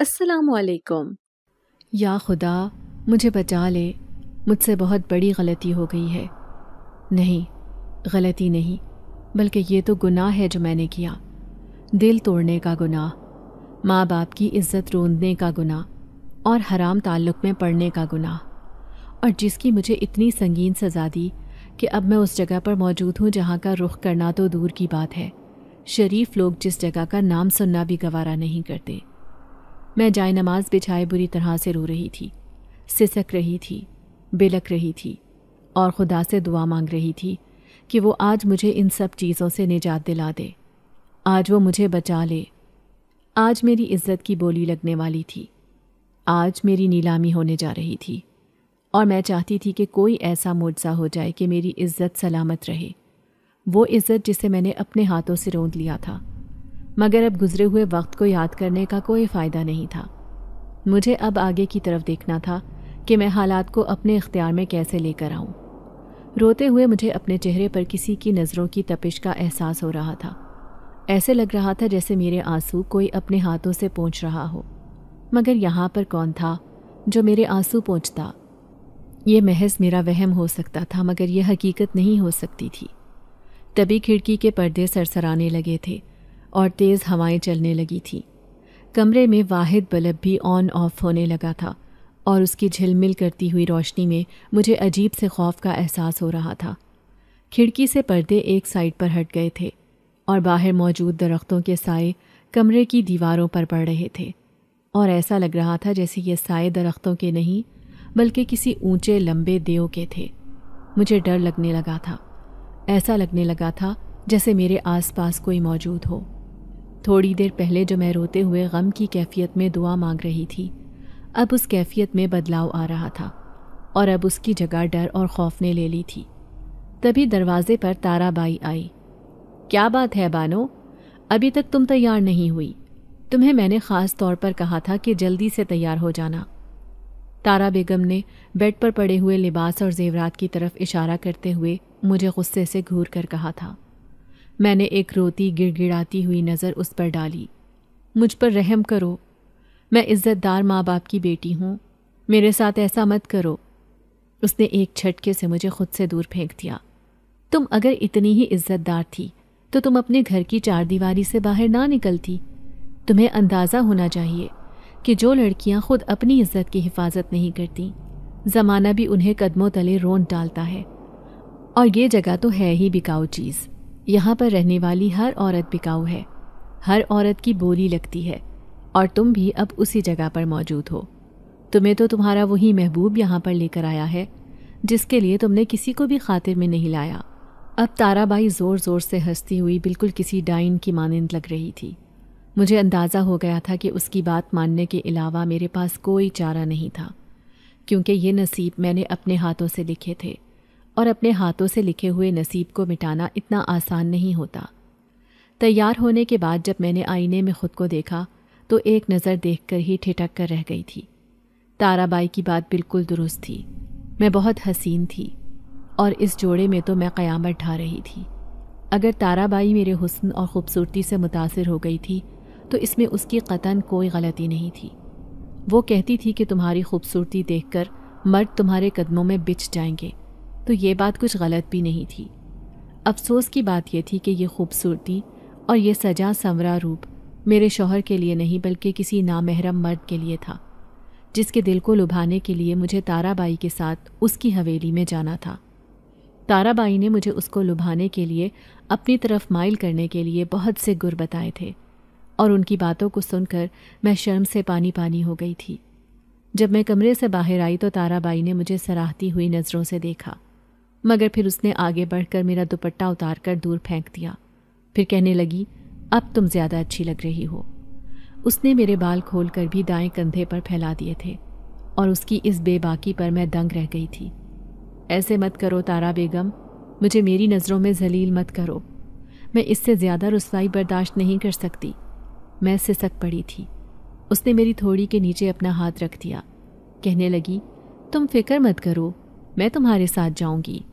अस्सलाम वालेकुम या खुदा मुझे बचा ले मुझसे बहुत बड़ी गलती हो गई है नहीं गलती नहीं बल्कि ये तो गुनाह है जो मैंने किया दिल तोड़ने का गुनाह माँ बाप की इज्जत रोंदने का गुनाह और हराम ताल्लुक़ में पड़ने का गुनाह और जिसकी मुझे इतनी संगीन सज़ा दी कि अब मैं उस जगह पर मौजूद हूँ जहाँ का रुख करना तो दूर की बात है शरीफ लोग जिस जगह का नाम सुनना भी गवारा नहीं करते मैं जाय नमाज बिछाए बुरी तरह से रो रही थी सिसक रही थी बिलक रही थी और खुदा से दुआ मांग रही थी कि वो आज मुझे इन सब चीज़ों से निजात दिला दे आज वो मुझे बचा ले आज मेरी इज्जत की बोली लगने वाली थी आज मेरी नीलामी होने जा रही थी और मैं चाहती थी कि कोई ऐसा मुआवजा हो जाए कि मेरी इज्जत सलामत रहे वो इज़्ज़त जिसे मैंने अपने हाथों से रोंद लिया था मगर अब गुजरे हुए वक्त को याद करने का कोई फ़ायदा नहीं था मुझे अब आगे की तरफ देखना था कि मैं हालात को अपने इख्तियार में कैसे लेकर आऊँ रोते हुए मुझे अपने चेहरे पर किसी की नज़रों की तपिश का एहसास हो रहा था ऐसे लग रहा था जैसे मेरे आंसू कोई अपने हाथों से पहुँच रहा हो मगर यहाँ पर कौन था जो मेरे आंसू पहुँचता ये महज मेरा वहम हो सकता था मगर यह हकीकत नहीं हो सकती थी तभी खिड़की के पर्दे सरसराने लगे थे और तेज़ हवाएं चलने लगी थी कमरे में वाहिद बल्ब भी ऑन ऑफ होने लगा था और उसकी झिलमिल करती हुई रोशनी में मुझे अजीब से खौफ का एहसास हो रहा था खिड़की से पर्दे एक साइड पर हट गए थे और बाहर मौजूद दरख्तों के साए कमरे की दीवारों पर पड़ रहे थे और ऐसा लग रहा था जैसे ये साए दरख्तों के नहीं बल्कि किसी ऊंचे लंबे देव के थे मुझे डर लगने लगा था ऐसा लगने लगा था जैसे मेरे आसपास कोई मौजूद हो थोड़ी देर पहले जो मैं रोते हुए गम की कैफियत में दुआ मांग रही थी अब उस कैफियत में बदलाव आ रहा था और अब उसकी जगह डर और खौफ ने ले ली थी तभी दरवाजे पर ताराबाई आई क्या बात है बानो अभी तक तुम तैयार नहीं हुई तुम्हें मैंने ख़ास तौर पर कहा था कि जल्दी से तैयार हो जाना तारा बेगम ने बेड पर पड़े हुए लिबास और जेवरात की तरफ इशारा करते हुए मुझे गुस्से से घूर कर कहा था मैंने एक रोती गिड़गिड़ाती हुई नज़र उस पर डाली मुझ पर रहम करो मैं इज़्ज़तदार माँ बाप की बेटी हूँ मेरे साथ ऐसा मत करो उसने एक झटके से मुझे खुद से दूर फेंक दिया तुम अगर इतनी ही इज़्ज़तदार थी तो तुम अपने घर की चारदीवारी से बाहर ना निकलती तुम्हें अंदाज़ा होना चाहिए कि जो लड़कियां खुद अपनी इज्जत की हिफाजत नहीं करती ज़माना भी उन्हें कदमों तले रोन डालता है और ये जगह तो है ही बिकाऊ चीज़ यहाँ पर रहने वाली हर औरत बिकाऊ है हर औरत की बोली लगती है और तुम भी अब उसी जगह पर मौजूद हो तुम्हें तो तुम्हारा वही महबूब यहाँ पर लेकर आया है जिसके लिए तुमने किसी को भी खातिर में नहीं लाया अब ताराबाई ज़ोर ज़ोर से हंसती हुई बिल्कुल किसी डाइन की मानंद लग रही थी मुझे अंदाज़ा हो गया था कि उसकी बात मानने के अलावा मेरे पास कोई चारा नहीं था क्योंकि ये नसीब मैंने अपने हाथों से लिखे थे और अपने हाथों से लिखे हुए नसीब को मिटाना इतना आसान नहीं होता तैयार होने के बाद जब मैंने आईने में ख़ुद को देखा तो एक नज़र देखकर ही ठिठक कर रह गई थी ताराबाई की बात बिल्कुल दुरुस्त थी मैं बहुत हसीन थी और इस जोड़े में तो मैं क़यामत ढा रही थी अगर ताराबाई मेरे हुस्न और ख़ूबसूरती से मुतासर हो गई थी तो इसमें उसकी कतन कोई गलती नहीं थी वो कहती थी कि तुम्हारी खूबसूरती देखकर मर्द तुम्हारे कदमों में बिछ जाएंगे तो ये बात कुछ गलत भी नहीं थी अफसोस की बात यह थी कि यह खूबसूरती और यह सजा संवरा रूप मेरे शोहर के लिए नहीं बल्कि किसी नामहरम मर्द के लिए था जिसके दिल को लुभाने के लिए मुझे ताराबाई के साथ उसकी हवेली में जाना था ताराबाई ने मुझे उसको लुभाने के लिए अपनी तरफ माइल करने के लिए बहुत से गुर बताए थे और उनकी बातों को सुनकर मैं शर्म से पानी पानी हो गई थी जब मैं कमरे से बाहर आई तो ताराबाई ने मुझे सराहती हुई नज़रों से देखा मगर फिर उसने आगे बढ़कर मेरा दुपट्टा उतार कर दूर फेंक दिया फिर कहने लगी अब तुम ज़्यादा अच्छी लग रही हो उसने मेरे बाल खोल कर भी दाएँ कंधे पर फैला दिए थे और उसकी इस बेबाकी पर मैं दंग रह गई थी ऐसे मत करो तारा बेगम मुझे मेरी नज़रों में जलील मत करो मैं इससे ज़्यादा रसवाई बर्दाश्त नहीं कर सकती मैं सिसक पड़ी थी उसने मेरी थोड़ी के नीचे अपना हाथ रख दिया कहने लगी तुम फिक्र मत करो मैं तुम्हारे साथ जाऊंगी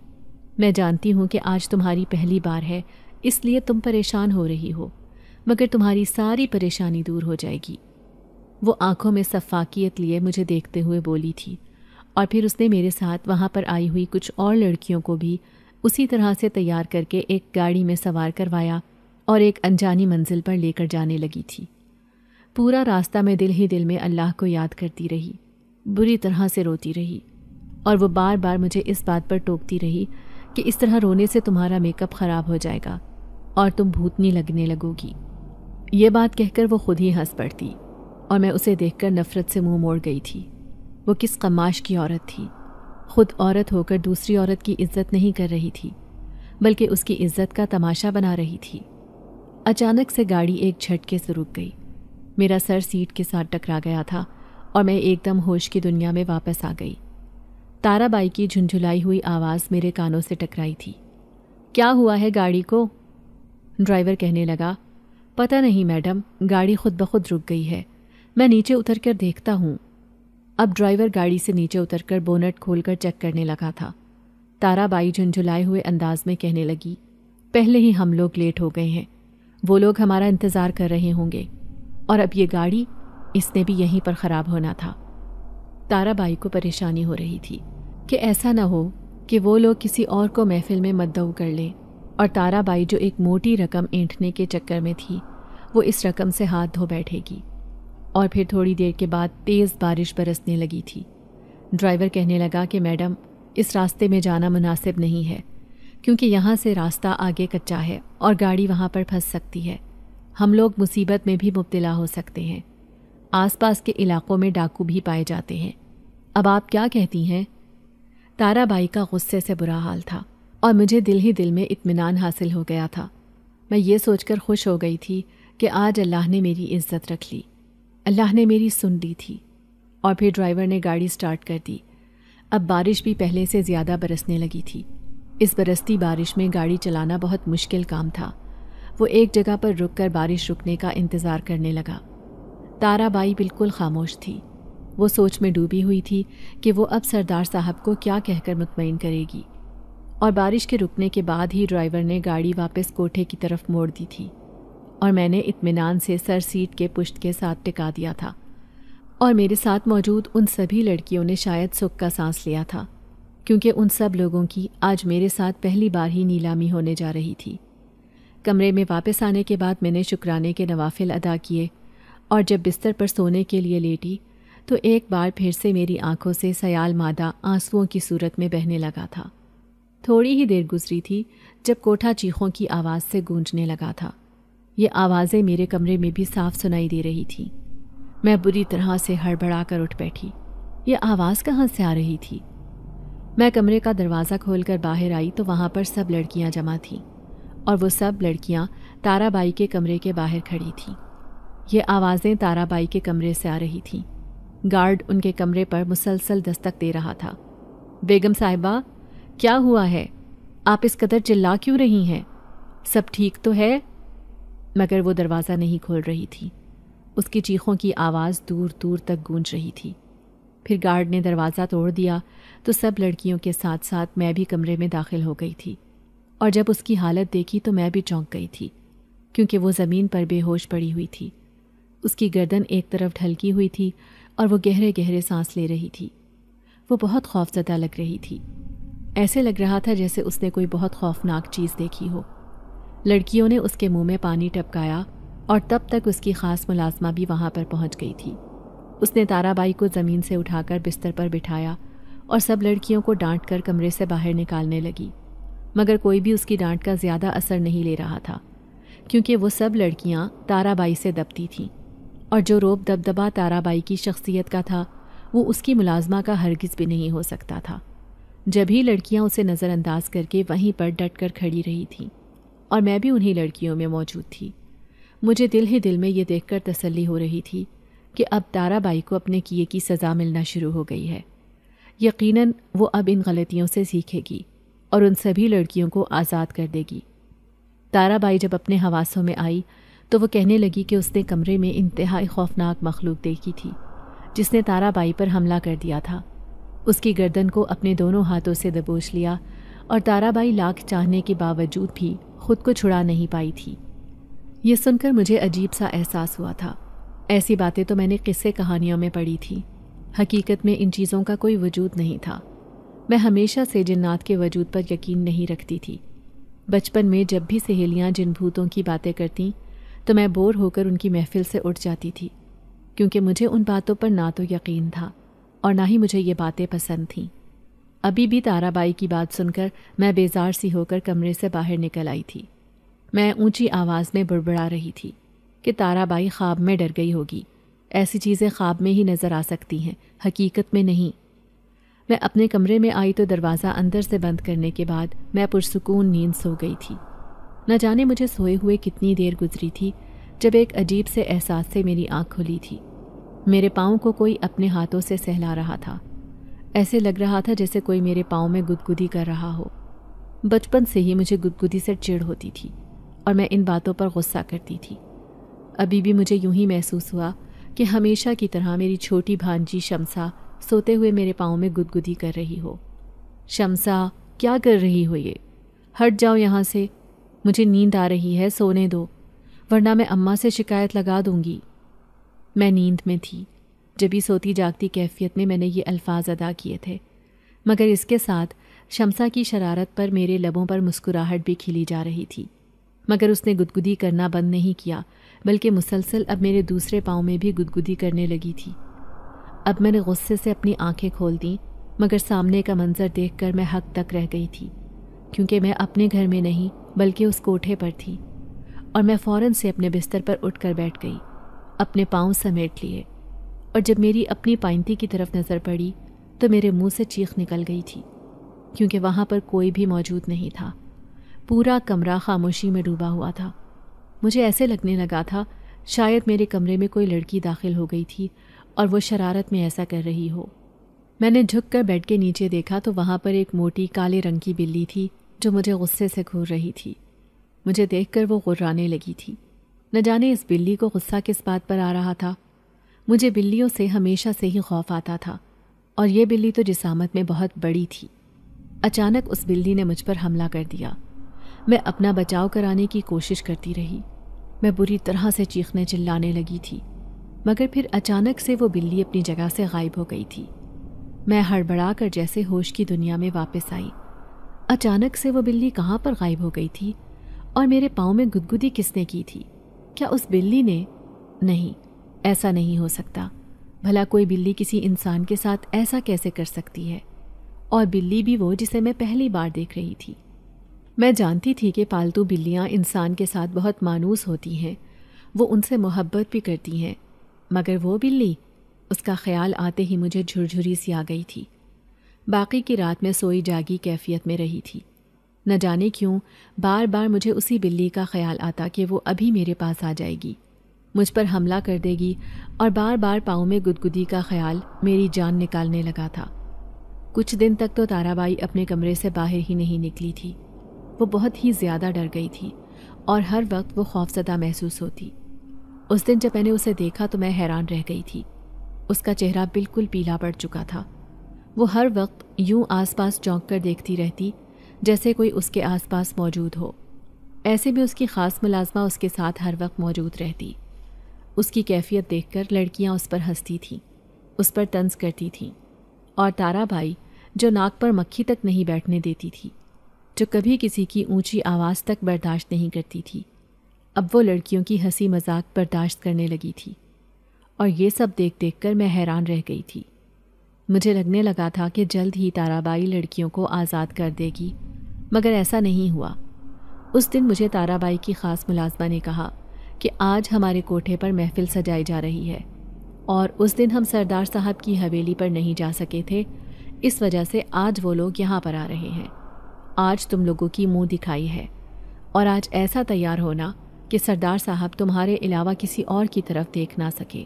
मैं जानती हूँ कि आज तुम्हारी पहली बार है इसलिए तुम परेशान हो रही हो मगर तुम्हारी सारी परेशानी दूर हो जाएगी वो आंखों में सफाकियत लिए मुझे देखते हुए बोली थी और फिर उसने मेरे साथ वहाँ पर आई हुई कुछ और लड़कियों को भी उसी तरह से तैयार करके एक गाड़ी में सवार करवाया और एक अनजानी मंजिल पर लेकर जाने लगी थी पूरा रास्ता मैं दिल ही दिल में अल्लाह को याद करती रही बुरी तरह से रोती रही और वो बार बार मुझे इस बात पर टोकती रही कि इस तरह रोने से तुम्हारा मेकअप ख़राब हो जाएगा और तुम भूतनी लगने लगोगी ये बात कहकर वो खुद ही हंस पड़ती और मैं उसे देखकर नफ़रत से मुंह मोड़ गई थी वो किस कमाश की औरत थी खुद औरत होकर दूसरी औरत की इज्जत नहीं कर रही थी बल्कि उसकी इज्जत का तमाशा बना रही थी अचानक से गाड़ी एक झटके से रुक गई मेरा सर सीट के साथ टकरा गया था और मैं एकदम होश की दुनिया में वापस आ गई ताराबाई की झुंझुलाई हुई आवाज़ मेरे कानों से टकराई थी क्या हुआ है गाड़ी को ड्राइवर कहने लगा पता नहीं मैडम गाड़ी खुद ब खुद रुक गई है मैं नीचे उतर कर देखता हूँ अब ड्राइवर गाड़ी से नीचे उतर कर बोनट खोल कर चेक करने लगा था ताराबाई झुंझुलाए हुए अंदाज में कहने लगी पहले ही हम लोग लेट हो गए हैं वो लोग हमारा इंतज़ार कर रहे होंगे और अब ये गाड़ी इसने भी यहीं पर ख़राब होना था ताराबाई को परेशानी हो रही थी कि ऐसा ना हो कि वो लोग किसी और को महफिल में मद्दऊ कर ले और ताराबाई जो एक मोटी रकम ऐंठने के चक्कर में थी वो इस रकम से हाथ धो बैठेगी और फिर थोड़ी देर के बाद तेज़ बारिश बरसने लगी थी ड्राइवर कहने लगा कि मैडम इस रास्ते में जाना मुनासिब नहीं है क्योंकि यहाँ से रास्ता आगे कच्चा है और गाड़ी वहाँ पर फंस सकती है हम लोग मुसीबत में भी मुबतला हो सकते हैं आसपास के इलाकों में डाकू भी पाए जाते हैं अब आप क्या कहती हैं ताराबाई का गुस्से से बुरा हाल था और मुझे दिल ही दिल में इत्मीनान हासिल हो गया था मैं ये सोचकर खुश हो गई थी कि आज अल्लाह ने मेरी इज्जत रख ली अल्लाह ने मेरी सुन ली थी और फिर ड्राइवर ने गाड़ी स्टार्ट कर दी अब बारिश भी पहले से ज़्यादा बरसने लगी थी इस बरसती बारिश में गाड़ी चलाना बहुत मुश्किल काम था वो एक जगह पर रुककर बारिश रुकने का इंतज़ार करने लगा ताराबाई बिल्कुल खामोश थी वो सोच में डूबी हुई थी कि वो अब सरदार साहब को क्या कहकर मुतमिन करेगी और बारिश के रुकने के बाद ही ड्राइवर ने गाड़ी वापस कोठे की तरफ मोड़ दी थी और मैंने इत्मीनान से सर सीट के पुश्त के साथ टिका दिया था और मेरे साथ मौजूद उन सभी लड़कियों ने शायद सुख का सांस लिया था क्योंकि उन सब लोगों की आज मेरे साथ पहली बार ही नीलामी होने जा रही थी कमरे में वापस आने के बाद मैंने शुक्राने के नवाफिल अदा किए और जब बिस्तर पर सोने के लिए लेटी तो एक बार फिर से मेरी आंखों से सयाल मादा आंसुओं की सूरत में बहने लगा था थोड़ी ही देर गुजरी थी जब कोठा चीखों की आवाज़ से गूंजने लगा था ये आवाज़ें मेरे कमरे में भी साफ सुनाई दे रही थीं मैं बुरी तरह से हड़बड़ा कर उठ बैठी ये आवाज़ कहाँ से आ रही थी मैं कमरे का दरवाज़ा खोलकर बाहर आई तो वहाँ पर सब लड़कियाँ जमा थीं और वो सब लड़कियाँ ताराबाई के कमरे के बाहर खड़ी थीं ये आवाज़ें ताराबाई के कमरे से आ रही थीं गार्ड उनके कमरे पर मुसलसल दस्तक दे रहा था बेगम साहिबा क्या हुआ है आप इस कदर चिल्ला क्यों रही हैं सब ठीक तो है मगर वो दरवाज़ा नहीं खोल रही थी उसकी चीखों की आवाज़ दूर दूर तक गूंज रही थी फिर गार्ड ने दरवाज़ा तोड़ दिया तो सब लड़कियों के साथ साथ मैं भी कमरे में दाखिल हो गई थी और जब उसकी हालत देखी तो मैं भी चौंक गई थी क्योंकि वो ज़मीन पर बेहोश पड़ी हुई थी उसकी गर्दन एक तरफ ढलकी हुई थी और वो गहरे गहरे सांस ले रही थी वो बहुत खौफजदा लग रही थी ऐसे लग रहा था जैसे उसने कोई बहुत खौफनाक चीज़ देखी हो लड़कियों ने उसके मुंह में पानी टपकाया और तब तक उसकी ख़ास मुलाजमा भी वहाँ पर पहुँच गई थी उसने ताराबाई को ज़मीन से उठाकर बिस्तर पर बिठाया और सब लड़कियों को डांट कर कमरे से बाहर निकालने लगी मगर कोई भी उसकी डांट का ज़्यादा असर नहीं ले रहा था क्योंकि वो सब लड़कियां ताराबाई से दबती थीं और जो रोब दबदबा ताराबाई की शख्सियत का था वो उसकी मुलाजमा का हरगिज़ भी नहीं हो सकता था जब ही लड़कियां उसे नज़रअंदाज करके वहीं पर डट कर खड़ी रही थीं और मैं भी उन्हीं लड़कियों में मौजूद थी मुझे दिल ही दिल में ये देखकर तसल्ली हो रही थी कि अब ताराबाई को अपने किए की सज़ा मिलना शुरू हो गई है यकीनन वो अब इन गलतियों से सीखेगी और उन सभी लड़कियों को आज़ाद कर देगी ताराबाई जब अपने हवासों में आई तो वो कहने लगी कि उसने कमरे में इंतहाई खौफनाक मखलूक देखी थी जिसने ताराबाई पर हमला कर दिया था उसकी गर्दन को अपने दोनों हाथों से दबोच लिया और ताराबाई लाख चाहने के बावजूद भी खुद को छुड़ा नहीं पाई थी ये सुनकर मुझे अजीब सा एहसास हुआ था ऐसी बातें तो मैंने किस्से कहानियों में पढ़ी थी हकीकत में इन चीज़ों का कोई वजूद नहीं था मैं हमेशा से जिन्नात के वजूद पर यकीन नहीं रखती थी बचपन में जब भी सहेलियाँ जिन भूतों की बातें करती तो मैं बोर होकर उनकी महफिल से उठ जाती थी क्योंकि मुझे उन बातों पर ना तो यकीन था और ना ही मुझे ये बातें पसंद थीं अभी भी ताराबाई की बात सुनकर मैं बेजार सी होकर कमरे से बाहर निकल आई थी मैं ऊंची आवाज़ में बुड़बड़ा रही थी कि ताराबाई ख्वाब में डर गई होगी ऐसी चीज़ें ख्वाब में ही नज़र आ सकती हैं हकीकत में नहीं मैं अपने कमरे में आई तो दरवाज़ा अंदर से बंद करने के बाद मैं पुरसकून नींद सो गई थी न जाने मुझे सोए हुए कितनी देर गुजरी थी जब एक अजीब से एहसास से मेरी आँख खुली थी मेरे पाँव को कोई अपने हाथों से सहला रहा था ऐसे लग रहा था जैसे कोई मेरे पाँव में गुदगुदी कर रहा हो बचपन से ही मुझे गुदगुदी से चिड़ होती थी और मैं इन बातों पर गुस्सा करती थी अभी भी मुझे यूं ही महसूस हुआ कि हमेशा की तरह मेरी छोटी भांजी शमसा सोते हुए मेरे पाँव में गुदगुदी कर रही हो शमसा क्या कर रही हो ये हट जाओ यहाँ से मुझे नींद आ रही है सोने दो वरना मैं अम्मा से शिकायत लगा दूंगी मैं नींद में थी जब भी सोती जागती कैफियत में मैंने ये अल्फाज अदा किए थे मगर इसके साथ शमसा की शरारत पर मेरे लबों पर मुस्कुराहट भी खिली जा रही थी मगर उसने गुदगुदी करना बंद नहीं किया बल्कि मुसलसल अब मेरे दूसरे पाँव में भी गुदगुदी करने लगी थी अब मैंने गुस्से से अपनी आंखें खोल दीं मगर सामने का मंज़र देखकर मैं हक तक रह गई थी क्योंकि मैं अपने घर में नहीं बल्कि उस कोठे पर थी और मैं फ़ौरन से अपने बिस्तर पर उठकर बैठ गई अपने पाँव समेट लिए और जब मेरी अपनी पाइंती की तरफ नज़र पड़ी तो मेरे मुंह से चीख निकल गई थी क्योंकि वहाँ पर कोई भी मौजूद नहीं था पूरा कमरा खामोशी में डूबा हुआ था मुझे ऐसे लगने लगा था शायद मेरे कमरे में कोई लड़की दाखिल हो गई थी और वो शरारत में ऐसा कर रही हो मैंने झुक कर बेड के नीचे देखा तो वहाँ पर एक मोटी काले रंग की बिल्ली थी जो मुझे गुस्से से घूर रही थी मुझे देख कर वो गुर्राने लगी थी न जाने इस बिल्ली को गुस्सा किस बात पर आ रहा था मुझे बिल्लियों से हमेशा से ही खौफ आता था और यह बिल्ली तो जिसामत में बहुत बड़ी थी अचानक उस बिल्ली ने मुझ पर हमला कर दिया मैं अपना बचाव कराने की कोशिश करती रही मैं बुरी तरह से चीखने चिल्लाने लगी थी मगर फिर अचानक से वो बिल्ली अपनी जगह से गायब हो गई थी मैं हड़बड़ा कर जैसे होश की दुनिया में वापस आई अचानक से वो बिल्ली कहाँ पर गायब हो गई थी और मेरे पाँव में गुदगुदी किसने की थी क्या उस बिल्ली ने नहीं ऐसा नहीं हो सकता भला कोई बिल्ली किसी इंसान के साथ ऐसा कैसे कर सकती है और बिल्ली भी वो जिसे मैं पहली बार देख रही थी मैं जानती थी कि पालतू बिल्लियाँ इंसान के साथ बहुत मानूस होती हैं वो उनसे मोहब्बत भी करती हैं मगर वो बिल्ली उसका ख्याल आते ही मुझे झुरझुरी सी आ गई थी बाकी की रात में सोई जागी कैफियत में रही थी न जाने क्यों बार बार मुझे उसी बिल्ली का ख्याल आता कि वो अभी मेरे पास आ जाएगी मुझ पर हमला कर देगी और बार बार पाँव में गुदगुदी का ख्याल मेरी जान निकालने लगा था कुछ दिन तक तो ताराबाई अपने कमरे से बाहर ही नहीं निकली थी वो बहुत ही ज़्यादा डर गई थी और हर वक्त वो खौफजदा महसूस होती उस दिन जब मैंने उसे देखा तो मैं हैरान रह गई थी उसका चेहरा बिल्कुल पीला पड़ चुका था वो हर वक्त यूं आसपास चौंक कर देखती रहती जैसे कोई उसके आसपास मौजूद हो ऐसे में उसकी ख़ास मुलाजमा उसके साथ हर वक्त मौजूद रहती उसकी कैफियत देखकर लड़कियां उस पर हंसती थीं उस पर तंज करती थीं और तारा भाई जो नाक पर मक्खी तक नहीं बैठने देती थी जो कभी किसी की ऊंची आवाज़ तक बर्दाश्त नहीं करती थी अब वो लड़कियों की हंसी मजाक बर्दाश्त करने लगी थी और ये सब देख देख कर मैं हैरान रह गई थी मुझे लगने लगा था कि जल्द ही ताराबाई लड़कियों को आज़ाद कर देगी मगर ऐसा नहीं हुआ उस दिन मुझे ताराबाई की ख़ास मुलाजमा ने कहा कि आज हमारे कोठे पर महफिल सजाई जा रही है और उस दिन हम सरदार साहब की हवेली पर नहीं जा सके थे इस वजह से आज वो लोग यहाँ पर आ रहे हैं आज तुम लोगों की मुंह दिखाई है और आज ऐसा तैयार होना कि सरदार साहब तुम्हारे अलावा किसी और की तरफ देख ना सके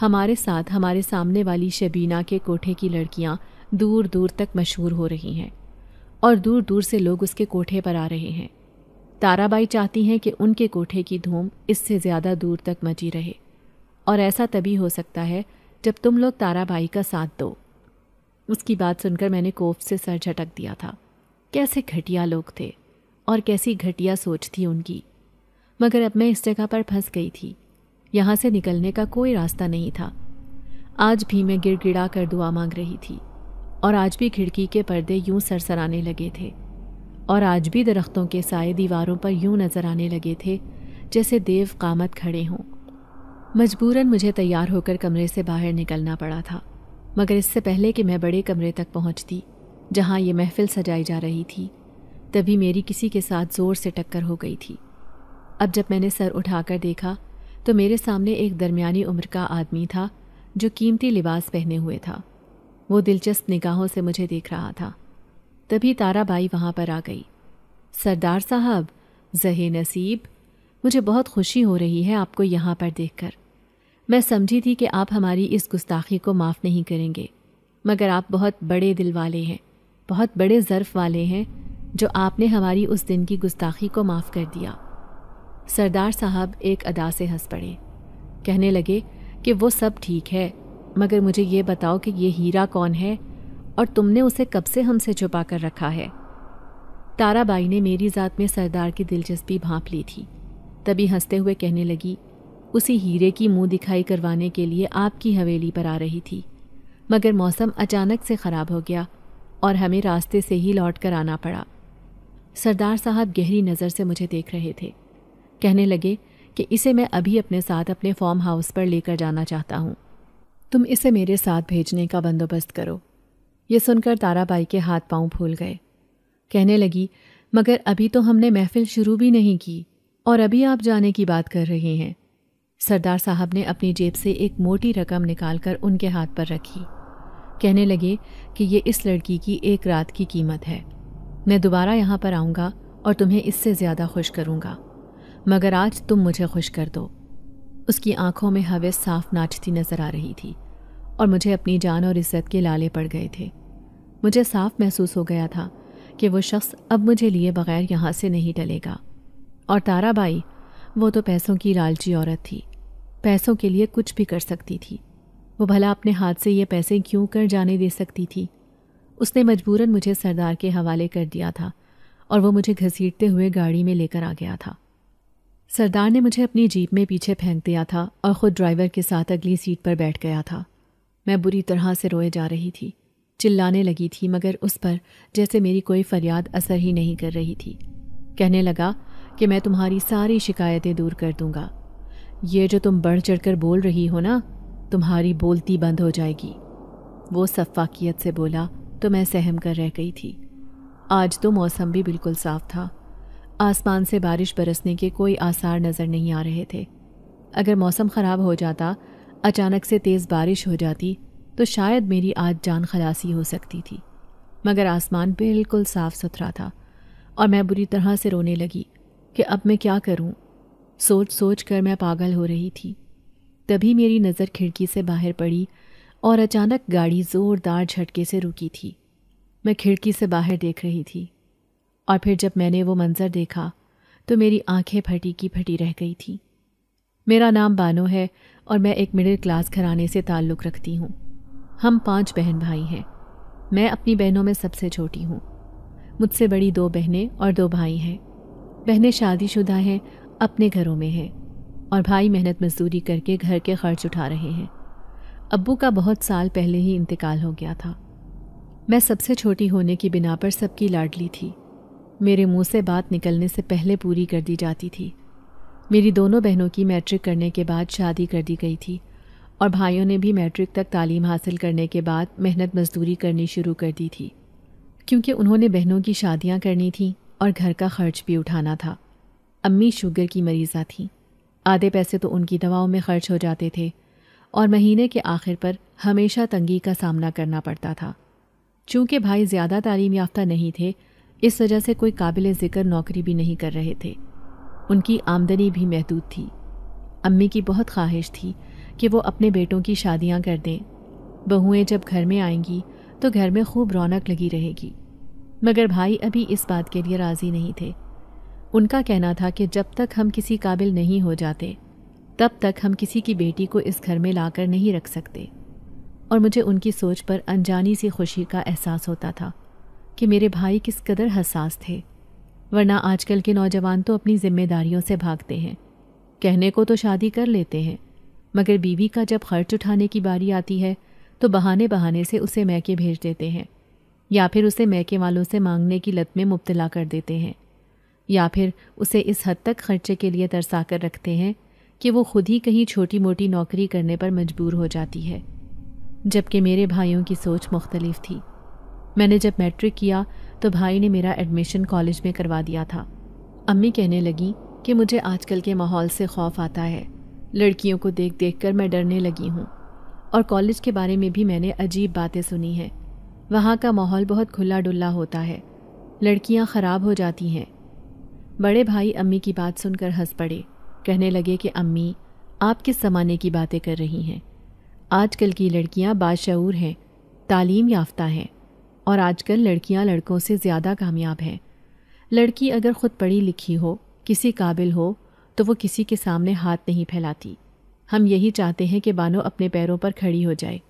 हमारे साथ हमारे सामने वाली शबीना के कोठे की लड़कियां दूर दूर तक मशहूर हो रही हैं और दूर दूर से लोग उसके कोठे पर आ रहे हैं ताराबाई चाहती हैं कि उनके कोठे की धूम इससे ज़्यादा दूर तक मची रहे और ऐसा तभी हो सकता है जब तुम लोग ताराबाई का साथ दो उसकी बात सुनकर मैंने कोफ से सर झटक दिया था कैसे घटिया लोग थे और कैसी घटिया सोच थी उनकी मगर अब मैं इस जगह पर फंस गई थी यहाँ से निकलने का कोई रास्ता नहीं था आज भी मैं गिड़ा कर दुआ मांग रही थी और आज भी खिड़की के पर्दे यूं सरसराने लगे थे और आज भी दरख्तों के साय दीवारों पर यूं नज़र आने लगे थे जैसे देव कामत खड़े हों मजबूरन मुझे तैयार होकर कमरे से बाहर निकलना पड़ा था मगर इससे पहले कि मैं बड़े कमरे तक पहुंचती जहाँ ये महफिल सजाई जा रही थी तभी मेरी किसी के साथ ज़ोर से टक्कर हो गई थी अब जब मैंने सर उठाकर देखा तो मेरे सामने एक दरमियानी उम्र का आदमी था जो कीमती लिबास पहने हुए था वो दिलचस्प निगाहों से मुझे देख रहा था तभी ताराबाई वहाँ पर आ गई सरदार साहब जहे नसीब मुझे बहुत खुशी हो रही है आपको यहाँ पर देखकर मैं समझी थी कि आप हमारी इस गुस्ताखी को माफ़ नहीं करेंगे मगर आप बहुत बड़े दिल वाले हैं बहुत बड़े ज़र्फ़ वाले हैं जो आपने हमारी उस दिन की गुस्ताखी को माफ़ कर दिया सरदार साहब एक अदा से हंस पड़े कहने लगे कि वो सब ठीक है मगर मुझे ये बताओ कि ये हीरा कौन है और तुमने उसे कब से हमसे छुपा कर रखा है ताराबाई ने मेरी ज़ात में सरदार की दिलचस्पी भांप ली थी तभी हंसते हुए कहने लगी उसी हीरे की मुंह दिखाई करवाने के लिए आपकी हवेली पर आ रही थी मगर मौसम अचानक से ख़राब हो गया और हमें रास्ते से ही लौट कर आना पड़ा सरदार साहब गहरी नज़र से मुझे देख रहे थे कहने लगे कि इसे मैं अभी अपने साथ अपने फॉर्म हाउस पर लेकर जाना चाहता हूँ तुम इसे मेरे साथ भेजने का बंदोबस्त करो ये सुनकर ताराबाई के हाथ पांव फूल गए कहने लगी मगर अभी तो हमने महफिल शुरू भी नहीं की और अभी आप जाने की बात कर रहे हैं सरदार साहब ने अपनी जेब से एक मोटी रकम निकालकर उनके हाथ पर रखी कहने लगे कि ये इस लड़की की एक रात की कीमत है मैं दोबारा यहाँ पर आऊँगा और तुम्हें इससे ज़्यादा खुश करूँगा मगर आज तुम मुझे खुश कर दो उसकी आंखों में हवे साफ नाचती नज़र आ रही थी और मुझे अपनी जान और इज्जत के लाले पड़ गए थे मुझे साफ महसूस हो गया था कि वो शख्स अब मुझे लिए बगैर यहाँ से नहीं टलेगा और ताराबाई वो तो पैसों की लालची औरत थी पैसों के लिए कुछ भी कर सकती थी वो भला अपने हाथ से ये पैसे क्यों कर जाने दे सकती थी उसने मजबूरन मुझे सरदार के हवाले कर दिया था और वो मुझे घसीटते हुए गाड़ी में लेकर आ गया था सरदार ने मुझे अपनी जीप में पीछे फेंक दिया था और ख़ुद ड्राइवर के साथ अगली सीट पर बैठ गया था मैं बुरी तरह से रोए जा रही थी चिल्लाने लगी थी मगर उस पर जैसे मेरी कोई फरियाद असर ही नहीं कर रही थी कहने लगा कि मैं तुम्हारी सारी शिकायतें दूर कर दूंगा ये जो तुम बढ़ चढ़कर बोल रही हो ना तुम्हारी बोलती बंद हो जाएगी वो सफाकियत से बोला तो मैं सहम कर रह गई थी आज तो मौसम भी बिल्कुल साफ था आसमान से बारिश बरसने के कोई आसार नज़र नहीं आ रहे थे अगर मौसम ख़राब हो जाता अचानक से तेज़ बारिश हो जाती तो शायद मेरी आज जान खलासी हो सकती थी मगर आसमान बिल्कुल साफ़ सुथरा था और मैं बुरी तरह से रोने लगी कि अब मैं क्या करूं? सोच सोच कर मैं पागल हो रही थी तभी मेरी नज़र खिड़की से बाहर पड़ी और अचानक गाड़ी ज़ोरदार झटके से रुकी थी मैं खिड़की से बाहर देख रही थी और फिर जब मैंने वो मंज़र देखा तो मेरी आंखें फटी की फटी रह गई थी मेरा नाम बानो है और मैं एक मिडिल क्लास घराने से ताल्लुक़ रखती हूँ हम पांच बहन भाई हैं मैं अपनी बहनों में सबसे छोटी हूँ मुझसे बड़ी दो बहनें और दो भाई हैं बहनें शादीशुदा हैं अपने घरों में हैं और भाई मेहनत मजदूरी करके घर के खर्च उठा रहे हैं अब्बू का बहुत साल पहले ही इंतकाल हो गया था मैं सबसे छोटी होने की बिना पर सबकी लाडली थी मेरे मुंह से बात निकलने से पहले पूरी कर दी जाती थी मेरी दोनों बहनों की मैट्रिक करने के बाद शादी कर दी गई थी और भाइयों ने भी मैट्रिक तक तालीम हासिल करने के बाद मेहनत मजदूरी करनी शुरू कर दी थी क्योंकि उन्होंने बहनों की शादियां करनी थी और घर का खर्च भी उठाना था अम्मी शुगर की मरीज़ा थीं आधे पैसे तो उनकी दवाओं में खर्च हो जाते थे और महीने के आखिर पर हमेशा तंगी का सामना करना पड़ता था चूँकि भाई ज़्यादा तालीम याफ्ता नहीं थे इस वजह से कोई काबिल ज़िक्र नौकरी भी नहीं कर रहे थे उनकी आमदनी भी महदूद थी अम्मी की बहुत ख्वाहिश थी कि वो अपने बेटों की शादियां कर दें बहुएं जब घर में आएंगी तो घर में खूब रौनक लगी रहेगी मगर भाई अभी इस बात के लिए राज़ी नहीं थे उनका कहना था कि जब तक हम किसी काबिल नहीं हो जाते तब तक हम किसी की बेटी को इस घर में लाकर नहीं रख सकते और मुझे उनकी सोच पर अनजानी सी खुशी का एहसास होता था कि मेरे भाई किस कदर हसास थे वरना आजकल के नौजवान तो अपनी जिम्मेदारियों से भागते हैं कहने को तो शादी कर लेते हैं मगर बीवी का जब खर्च उठाने की बारी आती है तो बहाने बहाने से उसे मैके भेज देते हैं या फिर उसे मैके वालों से मांगने की लत में मुब्तला कर देते हैं या फिर उसे इस हद तक खर्चे के लिए तरसा कर रखते हैं कि वो खुद ही कहीं छोटी मोटी नौकरी करने पर मजबूर हो जाती है जबकि मेरे भाइयों की सोच मुख्तलिफ थी मैंने जब मैट्रिक किया तो भाई ने मेरा एडमिशन कॉलेज में करवा दिया था अम्मी कहने लगी कि मुझे आजकल के माहौल से खौफ आता है लड़कियों को देख देख कर मैं डरने लगी हूँ और कॉलेज के बारे में भी मैंने अजीब बातें सुनी हैं वहाँ का माहौल बहुत खुला डुल्ला होता है लड़कियाँ ख़राब हो जाती हैं बड़े भाई अम्मी की बात सुनकर हंस पड़े कहने लगे कि अम्मी आपके समाने की बातें कर रही हैं आजकल की लड़कियां बाशूर हैं तालीम याफ्ता हैं और आजकल लड़कियां लड़कों से ज़्यादा कामयाब हैं लड़की अगर ख़ुद पढ़ी लिखी हो किसी काबिल हो तो वो किसी के सामने हाथ नहीं फैलाती हम यही चाहते हैं कि बानो अपने पैरों पर खड़ी हो जाए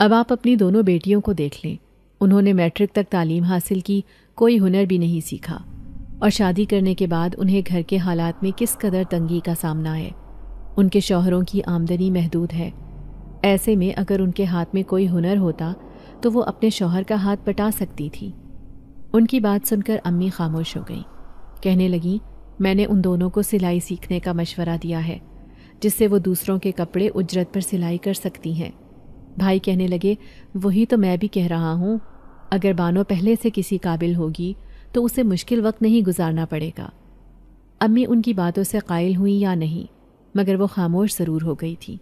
अब आप अपनी दोनों बेटियों को देख लें उन्होंने मैट्रिक तक तालीम हासिल की कोई हुनर भी नहीं सीखा और शादी करने के बाद उन्हें घर के हालात में किस कदर तंगी का सामना है उनके शोहरों की आमदनी महदूद है ऐसे में अगर उनके हाथ में कोई हुनर होता तो वो अपने शोहर का हाथ बटा सकती थी उनकी बात सुनकर अम्मी खामोश हो गई कहने लगी मैंने उन दोनों को सिलाई सीखने का मशवरा दिया है जिससे वो दूसरों के कपड़े उजरत पर सिलाई कर सकती हैं भाई कहने लगे वही तो मैं भी कह रहा हूँ अगर बानो पहले से किसी काबिल होगी तो उसे मुश्किल वक्त नहीं गुजारना पड़ेगा अम्मी उनकी बातों से कायल हुई या नहीं मगर वो खामोश ज़रूर हो गई थी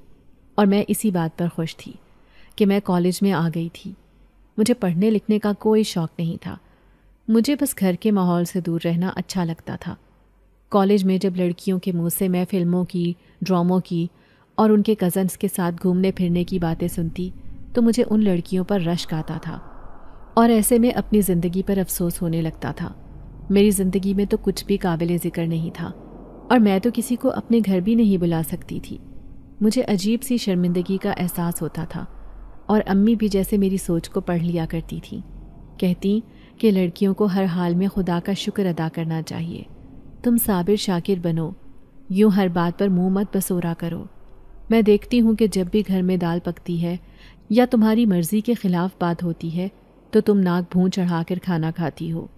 और मैं इसी बात पर खुश थी कि मैं कॉलेज में आ गई थी मुझे पढ़ने लिखने का कोई शौक़ नहीं था मुझे बस घर के माहौल से दूर रहना अच्छा लगता था कॉलेज में जब लड़कियों के मुंह से मैं फिल्मों की ड्रामों की और उनके कज़न्स के साथ घूमने फिरने की बातें सुनती तो मुझे उन लड़कियों पर रश्क आता था और ऐसे में अपनी ज़िंदगी पर अफसोस होने लगता था मेरी ज़िंदगी में तो कुछ भी काबिल ज़िक्र नहीं था और मैं तो किसी को अपने घर भी नहीं बुला सकती थी मुझे अजीब सी शर्मिंदगी का एहसास होता था और अम्मी भी जैसे मेरी सोच को पढ़ लिया करती थी कहती कि लड़कियों को हर हाल में खुदा का शुक्र अदा करना चाहिए तुम साबिर शाकिर बनो यूं हर बात पर मुंह मत बसोरा करो मैं देखती हूँ कि जब भी घर में दाल पकती है या तुम्हारी मर्ज़ी के ख़िलाफ़ बात होती है तो तुम नाक चढ़ा चढ़ाकर खाना खाती हो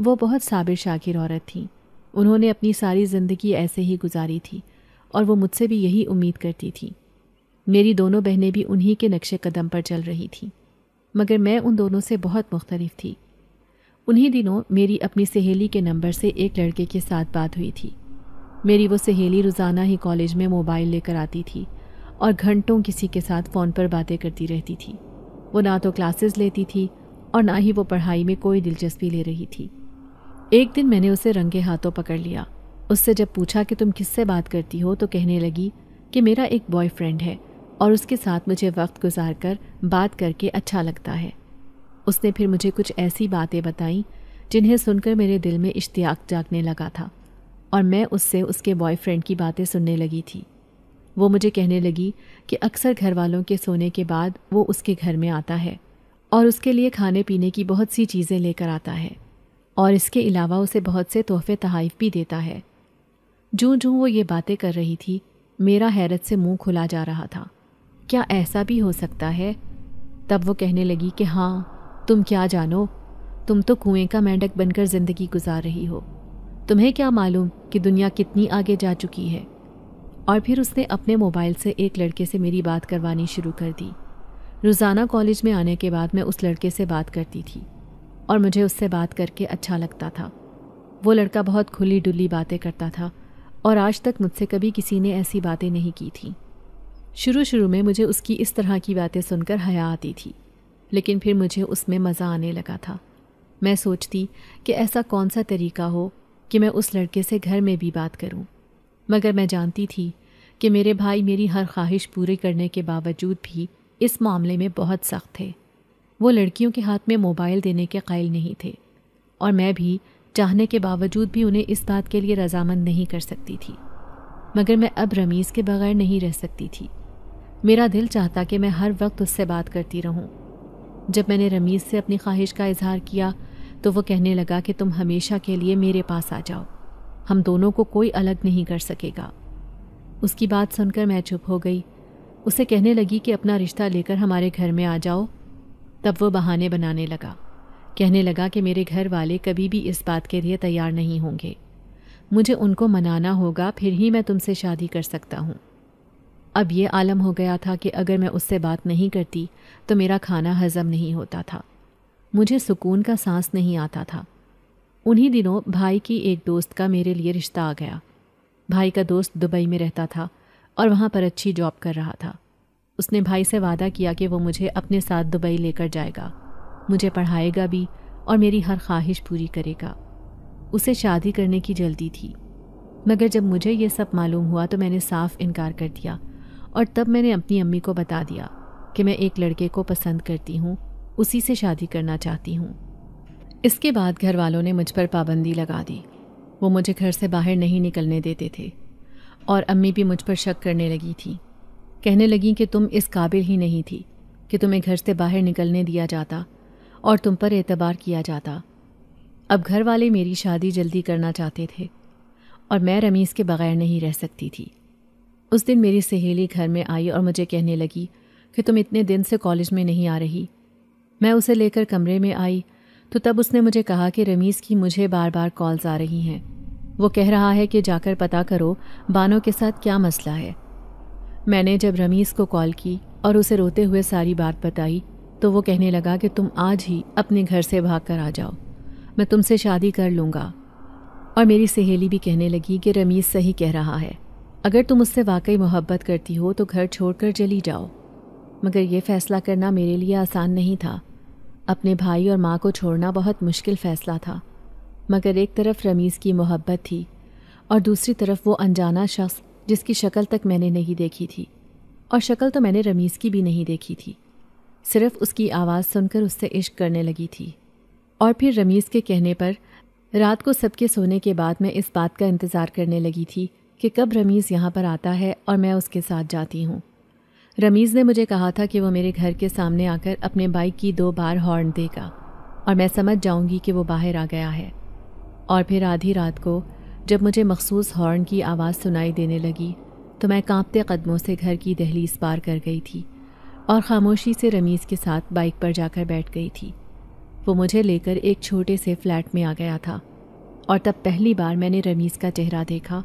वो बहुत साबिर शाकिर औरत थी उन्होंने अपनी सारी ज़िंदगी ऐसे ही गुजारी थी और वो मुझसे भी यही उम्मीद करती थी मेरी दोनों बहनें भी उन्हीं के नक्शे कदम पर चल रही थीं मगर मैं उन दोनों से बहुत मुख्तलिफ थी उन्हीं दिनों मेरी अपनी सहेली के नंबर से एक लड़के के साथ बात हुई थी मेरी वो सहेली रोज़ाना ही कॉलेज में मोबाइल लेकर आती थी और घंटों किसी के साथ फ़ोन पर बातें करती रहती थी वो ना तो क्लासेस लेती थी और ना ही वो पढ़ाई में कोई दिलचस्पी ले रही थी एक दिन मैंने उसे रंगे हाथों पकड़ लिया उससे जब पूछा कि तुम किससे बात करती हो तो कहने लगी कि मेरा एक बॉयफ्रेंड है और उसके साथ मुझे वक्त गुजार कर बात करके अच्छा लगता है उसने फिर मुझे कुछ ऐसी बातें बताईं जिन्हें सुनकर मेरे दिल में इश्तियाक जागने लगा था और मैं उससे उसके बॉयफ्रेंड की बातें सुनने लगी थी वो मुझे कहने लगी कि अक्सर घर वालों के सोने के बाद वो उसके घर में आता है और उसके लिए खाने पीने की बहुत सी चीज़ें लेकर आता है और इसके अलावा उसे बहुत से तोहफे तहाइफ भी देता है जूँ जूँ वो ये बातें कर रही थी मेरा हैरत से मुंह खुला जा रहा था क्या ऐसा भी हो सकता है तब वो कहने लगी कि हाँ तुम क्या जानो तुम तो कुएं का मेंढक बनकर ज़िंदगी गुजार रही हो तुम्हें क्या मालूम कि दुनिया कितनी आगे जा चुकी है और फिर उसने अपने मोबाइल से एक लड़के से मेरी बात करवानी शुरू कर दी रोज़ाना कॉलेज में आने के बाद मैं उस लड़के से बात करती थी और मुझे उससे बात करके अच्छा लगता था वो लड़का बहुत खुली डुली बातें करता था और आज तक मुझसे कभी किसी ने ऐसी बातें नहीं की थी शुरू शुरू में मुझे उसकी इस तरह की बातें सुनकर हया आती थी लेकिन फिर मुझे उसमें मज़ा आने लगा था मैं सोचती कि ऐसा कौन सा तरीका हो कि मैं उस लड़के से घर में भी बात करूं। मगर मैं जानती थी कि मेरे भाई मेरी हर ख्वाहिश पूरी करने के बावजूद भी इस मामले में बहुत सख्त थे वो लड़कियों के हाथ में मोबाइल देने के कायल नहीं थे और मैं भी चाहने के बावजूद भी उन्हें इस बात के लिए रजामंद नहीं कर सकती थी मगर मैं अब रमीज़ के बगैर नहीं रह सकती थी मेरा दिल चाहता कि मैं हर वक्त उससे बात करती रहूं। जब मैंने रमीज़ से अपनी ख्वाहिश का इजहार किया तो वो कहने लगा कि तुम हमेशा के लिए मेरे पास आ जाओ हम दोनों को कोई अलग नहीं कर सकेगा उसकी बात सुनकर मैं चुप हो गई उसे कहने लगी कि अपना रिश्ता लेकर हमारे घर में आ जाओ तब वो बहाने बनाने लगा कहने लगा कि मेरे घर वाले कभी भी इस बात के लिए तैयार नहीं होंगे मुझे उनको मनाना होगा फिर ही मैं तुमसे शादी कर सकता हूँ अब ये आलम हो गया था कि अगर मैं उससे बात नहीं करती तो मेरा खाना हजम नहीं होता था मुझे सुकून का सांस नहीं आता था उन्हीं दिनों भाई की एक दोस्त का मेरे लिए रिश्ता आ गया भाई का दोस्त दुबई में रहता था और वहाँ पर अच्छी जॉब कर रहा था उसने भाई से वादा किया कि वो मुझे अपने साथ दुबई लेकर जाएगा मुझे पढ़ाएगा भी और मेरी हर ख्वाहिश पूरी करेगा उसे शादी करने की जल्दी थी मगर जब मुझे ये सब मालूम हुआ तो मैंने साफ इनकार कर दिया और तब मैंने अपनी अम्मी को बता दिया कि मैं एक लड़के को पसंद करती हूँ उसी से शादी करना चाहती हूँ इसके बाद घर वालों ने मुझ पर पाबंदी लगा दी वो मुझे घर से बाहर नहीं निकलने देते थे और अम्मी भी मुझ पर शक करने लगी थी कहने लगी कि तुम इस काबिल ही नहीं थी कि तुम्हें घर से बाहर निकलने दिया जाता और तुम पर एतबार किया जाता अब घर वाले मेरी शादी जल्दी करना चाहते थे और मैं रमीज़ के बगैर नहीं रह सकती थी उस दिन मेरी सहेली घर में आई और मुझे कहने लगी कि तुम इतने दिन से कॉलेज में नहीं आ रही मैं उसे लेकर कमरे में आई तो तब उसने मुझे कहा कि रमीज़ की मुझे बार बार कॉल्स आ रही हैं वो कह रहा है कि जाकर पता करो बानो के साथ क्या मसला है मैंने जब रमीज़ को कॉल की और उसे रोते हुए सारी बात बताई तो वो कहने लगा कि तुम आज ही अपने घर से भाग कर आ जाओ मैं तुमसे शादी कर लूँगा और मेरी सहेली भी कहने लगी कि रमीज़ सही कह रहा है अगर तुम उससे वाकई मोहब्बत करती हो तो घर छोड़कर चली जाओ मगर यह फ़ैसला करना मेरे लिए आसान नहीं था अपने भाई और माँ को छोड़ना बहुत मुश्किल फ़ैसला था मगर एक तरफ रमीज़ की मोहब्बत थी और दूसरी तरफ वो अनजाना शख्स जिसकी शक्ल तक मैंने नहीं देखी थी और शक्ल तो मैंने रमीज़ की भी नहीं देखी थी सिर्फ उसकी आवाज़ सुनकर उससे इश्क करने लगी थी और फिर रमीज़ के कहने पर रात को सबके सोने के बाद मैं इस बात का इंतज़ार करने लगी थी कि कब रमीज़ यहाँ पर आता है और मैं उसके साथ जाती हूँ रमीज़ ने मुझे कहा था कि वो मेरे घर के सामने आकर अपने बाइक की दो बार हॉर्न देगा और मैं समझ जाऊंगी कि वो बाहर आ गया है और फिर आधी रात को जब मुझे मखसूस हॉर्न की आवाज़ सुनाई देने लगी तो मैं कांपते कदमों से घर की दहलीज पार कर गई थी और ख़ामोशी से रमीज़ के साथ बाइक पर जाकर बैठ गई थी वो मुझे लेकर एक छोटे से फ्लैट में आ गया था और तब पहली बार मैंने रमीज़ का चेहरा देखा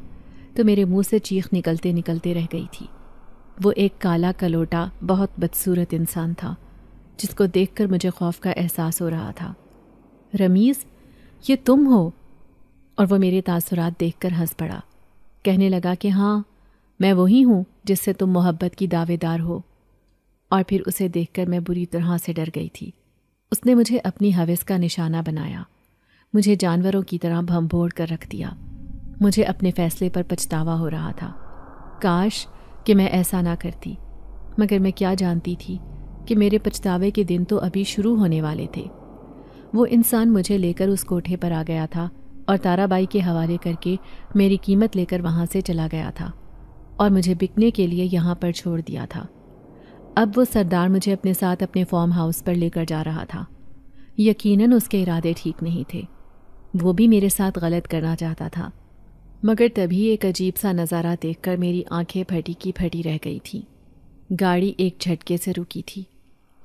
तो मेरे मुंह से चीख निकलते निकलते रह गई थी वो एक काला कलोटा बहुत बदसूरत इंसान था जिसको देखकर मुझे खौफ का एहसास हो रहा था रमीज़ ये तुम हो और वो मेरे तासुरात देख कर हंस पड़ा कहने लगा कि हाँ मैं वही हूँ जिससे तुम मोहब्बत की दावेदार हो और फिर उसे देखकर मैं बुरी तरह से डर गई थी उसने मुझे अपनी हवस का निशाना बनाया मुझे जानवरों की तरह भम्भोड़ कर रख दिया मुझे अपने फैसले पर पछतावा हो रहा था काश कि मैं ऐसा ना करती मगर मैं क्या जानती थी कि मेरे पछतावे के दिन तो अभी शुरू होने वाले थे वो इंसान मुझे लेकर उस कोठे पर आ गया था और ताराबाई के हवाले करके मेरी कीमत लेकर वहाँ से चला गया था और मुझे बिकने के लिए यहाँ पर छोड़ दिया था अब वो सरदार मुझे अपने साथ अपने फॉर्म हाउस पर लेकर जा रहा था यकीनन उसके इरादे ठीक नहीं थे वो भी मेरे साथ गलत करना चाहता था मगर तभी एक अजीब सा नज़ारा देखकर मेरी आंखें फटी की फटी रह गई थी गाड़ी एक झटके से रुकी थी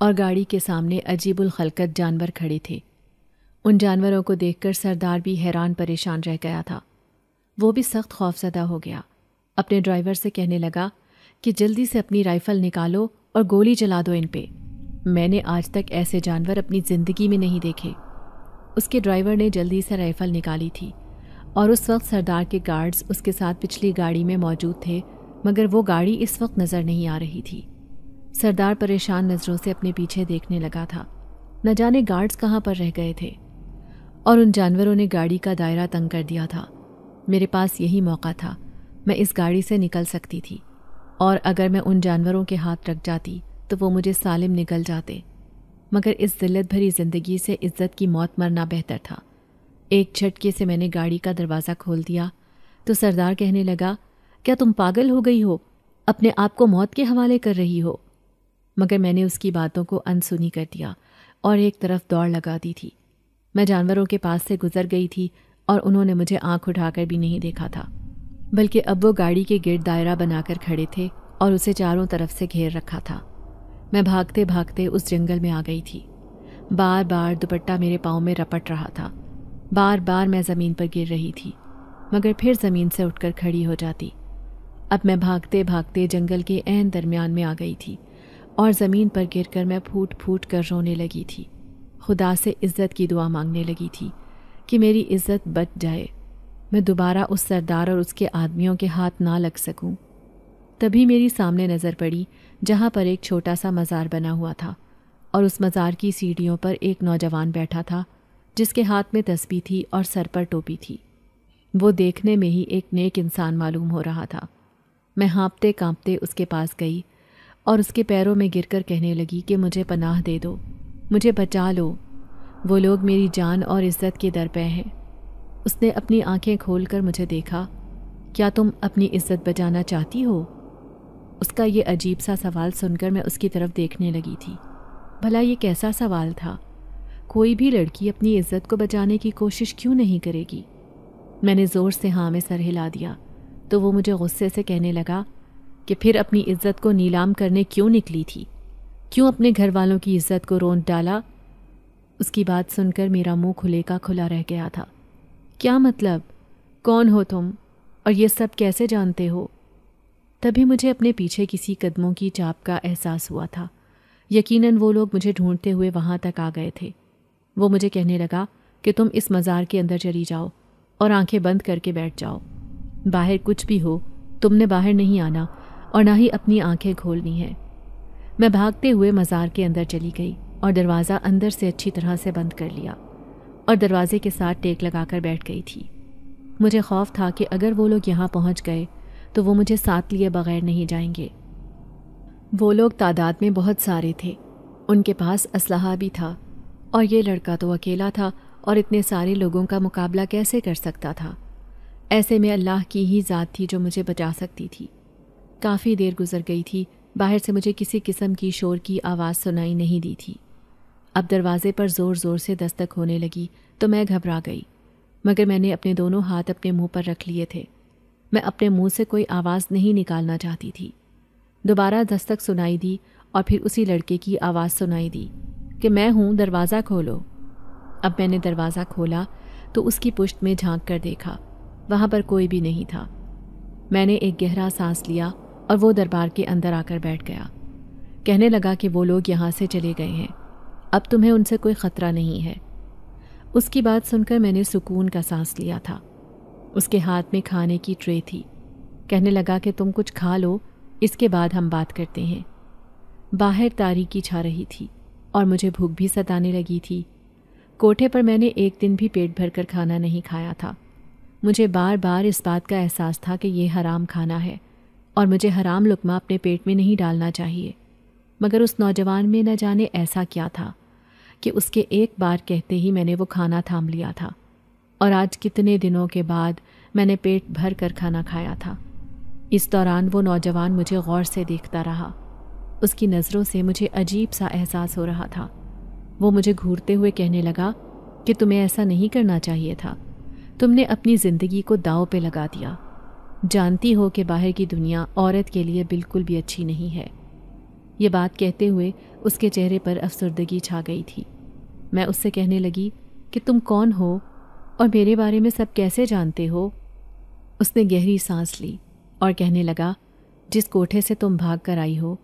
और गाड़ी के सामने अजीबुल खलकत जानवर खड़े थे उन जानवरों को देखकर सरदार भी हैरान परेशान रह गया था वो भी सख्त खौफजदा हो गया अपने ड्राइवर से कहने लगा कि जल्दी से अपनी राइफ़ल निकालो और गोली चला दो इन पे मैंने आज तक ऐसे जानवर अपनी ज़िंदगी में नहीं देखे उसके ड्राइवर ने जल्दी से राइफ़ल निकाली थी और उस वक्त सरदार के गार्ड्स उसके साथ पिछली गाड़ी में मौजूद थे मगर वो गाड़ी इस वक्त नज़र नहीं आ रही थी सरदार परेशान नज़रों से अपने पीछे देखने लगा था न जाने गार्ड्स कहाँ पर रह गए थे और उन जानवरों ने गाड़ी का दायरा तंग कर दिया था मेरे पास यही मौका था मैं इस गाड़ी से निकल सकती थी और अगर मैं उन जानवरों के हाथ रख जाती तो वो मुझे सालिम निकल जाते मगर इस जिल्लत भरी ज़िंदगी से इज्जत की मौत मरना बेहतर था एक झटके से मैंने गाड़ी का दरवाज़ा खोल दिया तो सरदार कहने लगा क्या तुम पागल हो गई हो अपने आप को मौत के हवाले कर रही हो मगर मैंने उसकी बातों को अनसुनी कर दिया और एक तरफ दौड़ लगा दी थी मैं जानवरों के पास से गुजर गई थी और उन्होंने मुझे आंख उठाकर भी नहीं देखा था बल्कि अब वो गाड़ी के गिर दायरा बनाकर खड़े थे और उसे चारों तरफ से घेर रखा था मैं भागते भागते उस जंगल में आ गई थी बार बार दुपट्टा मेरे पाँव में रपट रहा था बार बार मैं ज़मीन पर गिर रही थी मगर फिर ज़मीन से उठकर खड़ी हो जाती अब मैं भागते भागते जंगल के एन दरमियान में आ गई थी और ज़मीन पर गिर कर मैं फूट फूट कर रोने लगी थी खुदा से इज़्ज़त की दुआ मांगने लगी थी कि मेरी इज़्ज़त बच जाए मैं दोबारा उस सरदार और उसके आदमियों के हाथ ना लग सकूं। तभी मेरी सामने नज़र पड़ी जहाँ पर एक छोटा सा मज़ार बना हुआ था और उस मज़ार की सीढ़ियों पर एक नौजवान बैठा था जिसके हाथ में तस्बी थी और सर पर टोपी थी वो देखने में ही एक नेक इंसान मालूम हो रहा था मैं हाँपते कांपते उसके पास गई और उसके पैरों में गिरकर कहने लगी कि मुझे पनाह दे दो मुझे बचा लो वो लोग मेरी जान और इज्जत के दर पे हैं उसने अपनी आंखें खोलकर मुझे देखा क्या तुम अपनी इज्जत बचाना चाहती हो उसका ये अजीब सा सवाल सुनकर मैं उसकी तरफ देखने लगी थी भला ये कैसा सवाल था कोई भी लड़की अपनी इज्जत को बचाने की कोशिश क्यों नहीं करेगी मैंने ज़ोर से हाँ में सर हिला दिया तो वो मुझे गुस्से से कहने लगा कि फिर अपनी इज्जत को नीलाम करने क्यों निकली थी क्यों अपने घर वालों की इज्जत को रोन डाला उसकी बात सुनकर मेरा मुंह खुले का खुला रह गया था क्या मतलब कौन हो तुम और ये सब कैसे जानते हो तभी मुझे अपने पीछे किसी कदमों की चाप का एहसास हुआ था यकीनन वो लोग मुझे ढूंढते हुए वहाँ तक आ गए थे वो मुझे कहने लगा कि तुम इस मज़ार के अंदर चली जाओ और आंखें बंद करके बैठ जाओ बाहर कुछ भी हो तुमने बाहर नहीं आना और ना ही अपनी आंखें खोलनी है मैं भागते हुए मज़ार के अंदर चली गई और दरवाज़ा अंदर से अच्छी तरह से बंद कर लिया और दरवाजे के साथ टेक लगाकर बैठ गई थी मुझे खौफ था कि अगर वो लोग यहाँ पहुँच गए तो वो मुझे साथ लिए बगैर नहीं जाएंगे वो लोग तादाद में बहुत सारे थे उनके पास असलाहा भी था और ये लड़का तो अकेला था और इतने सारे लोगों का मुकाबला कैसे कर सकता था ऐसे में अल्लाह की ही ज़ात थी जो मुझे बचा सकती थी काफ़ी देर गुजर गई थी बाहर से मुझे किसी किस्म की शोर की आवाज़ सुनाई नहीं दी थी अब दरवाजे पर ज़ोर ज़ोर से दस्तक होने लगी तो मैं घबरा गई मगर मैंने अपने दोनों हाथ अपने मुंह पर रख लिए थे मैं अपने मुंह से कोई आवाज़ नहीं निकालना चाहती थी दोबारा दस्तक सुनाई दी और फिर उसी लड़के की आवाज़ सुनाई दी कि मैं हूं दरवाज़ा खोलो अब मैंने दरवाज़ा खोला तो उसकी पुश्त में झांक कर देखा वहाँ पर कोई भी नहीं था मैंने एक गहरा सांस लिया और वो दरबार के अंदर आकर बैठ गया कहने लगा कि वो लोग यहाँ से चले गए हैं अब तुम्हें उनसे कोई ख़तरा नहीं है उसकी बात सुनकर मैंने सुकून का सांस लिया था उसके हाथ में खाने की ट्रे थी कहने लगा कि तुम कुछ खा लो इसके बाद हम बात करते हैं बाहर तारीकी छा रही थी और मुझे भूख भी सताने लगी थी कोठे पर मैंने एक दिन भी पेट भर कर खाना नहीं खाया था मुझे बार बार इस बात का एहसास था कि यह हराम खाना है और मुझे हराम लुकमा अपने पेट में नहीं डालना चाहिए मगर उस नौजवान में न जाने ऐसा क्या था कि उसके एक बार कहते ही मैंने वो खाना थाम लिया था और आज कितने दिनों के बाद मैंने पेट भर कर खाना खाया था इस दौरान वो नौजवान मुझे गौर से देखता रहा उसकी नज़रों से मुझे अजीब सा एहसास हो रहा था वो मुझे घूरते हुए कहने लगा कि तुम्हें ऐसा नहीं करना चाहिए था तुमने अपनी ज़िंदगी को दाव पे लगा दिया जानती हो कि बाहर की दुनिया औरत के लिए बिल्कुल भी अच्छी नहीं है ये बात कहते हुए उसके चेहरे पर अफसरदगी छा गई थी मैं उससे कहने लगी कि तुम कौन हो और मेरे बारे में सब कैसे जानते हो उसने गहरी सांस ली और कहने लगा जिस कोठे से तुम भाग कर आई हो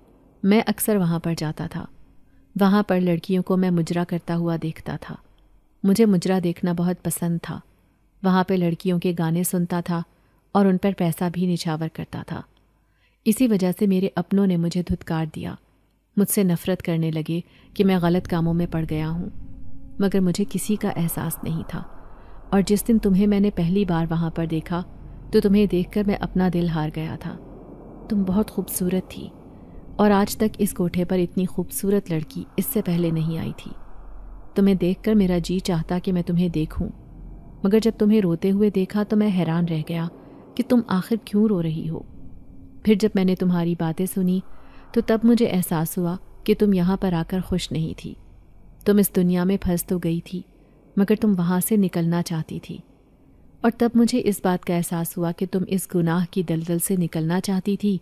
मैं अक्सर वहाँ पर जाता था वहाँ पर लड़कियों को मैं मुजरा करता हुआ देखता था मुझे मुजरा देखना बहुत पसंद था वहाँ पर लड़कियों के गाने सुनता था और उन पर पैसा भी निछावर करता था इसी वजह से मेरे अपनों ने मुझे धुतकार दिया मुझसे नफ़रत करने लगे कि मैं गलत कामों में पड़ गया हूँ मगर मुझे किसी का एहसास नहीं था और जिस दिन तुम्हें मैंने पहली बार वहाँ पर देखा तो तुम्हें देखकर मैं अपना दिल हार गया था तुम बहुत खूबसूरत थी और आज तक इस कोठे पर इतनी खूबसूरत लड़की इससे पहले नहीं आई थी तुम्हें देखकर मेरा जी चाहता कि मैं तुम्हें देखूं मगर जब तुम्हें रोते हुए देखा तो मैं हैरान रह गया कि तुम आखिर क्यों रो रही हो फिर जब मैंने तुम्हारी बातें सुनी तो तब मुझे एहसास हुआ कि तुम यहाँ पर आकर खुश नहीं थी तुम इस दुनिया में फंस तो गई थी मगर तुम वहाँ से निकलना चाहती थी और तब मुझे इस बात का एहसास हुआ कि तुम इस गुनाह की दलदल से निकलना चाहती थी